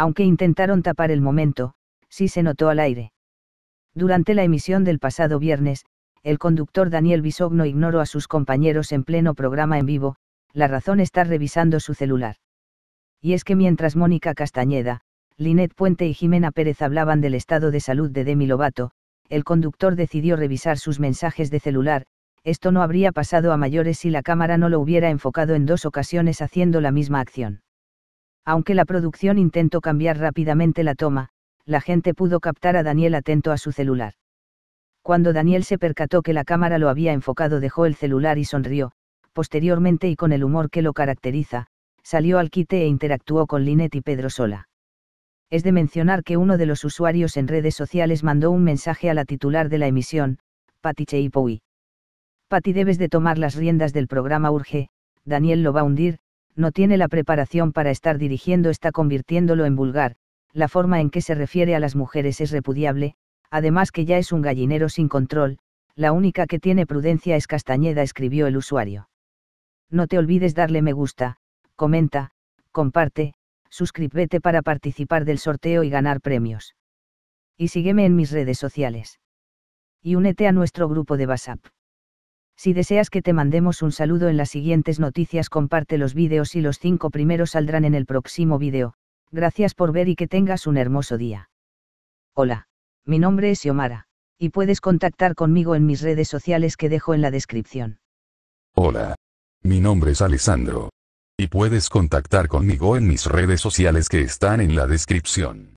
aunque intentaron tapar el momento, sí se notó al aire. Durante la emisión del pasado viernes, el conductor Daniel Bisogno ignoró a sus compañeros en pleno programa en vivo, la razón está revisando su celular. Y es que mientras Mónica Castañeda, Linet Puente y Jimena Pérez hablaban del estado de salud de Demi Lovato, el conductor decidió revisar sus mensajes de celular, esto no habría pasado a mayores si la cámara no lo hubiera enfocado en dos ocasiones haciendo la misma acción. Aunque la producción intentó cambiar rápidamente la toma, la gente pudo captar a Daniel atento a su celular. Cuando Daniel se percató que la cámara lo había enfocado dejó el celular y sonrió, posteriormente y con el humor que lo caracteriza, salió al quite e interactuó con Linet y Pedro Sola. Es de mencionar que uno de los usuarios en redes sociales mandó un mensaje a la titular de la emisión, Patti Cheipoui. Patti debes de tomar las riendas del programa Urge, Daniel lo va a hundir, no tiene la preparación para estar dirigiendo está convirtiéndolo en vulgar, la forma en que se refiere a las mujeres es repudiable, además que ya es un gallinero sin control, la única que tiene prudencia es Castañeda, escribió el usuario. No te olvides darle me gusta, comenta, comparte, suscríbete para participar del sorteo y ganar premios. Y sígueme en mis redes sociales. Y únete a nuestro grupo de WhatsApp. Si deseas que te mandemos un saludo en las siguientes noticias comparte los vídeos y los cinco primeros saldrán en el próximo vídeo, gracias por ver y que tengas un hermoso día. Hola, mi nombre es Yomara. y puedes contactar conmigo en mis redes sociales que dejo en la descripción. Hola. Mi nombre es Alessandro. Y puedes contactar conmigo en mis redes sociales que están en la descripción.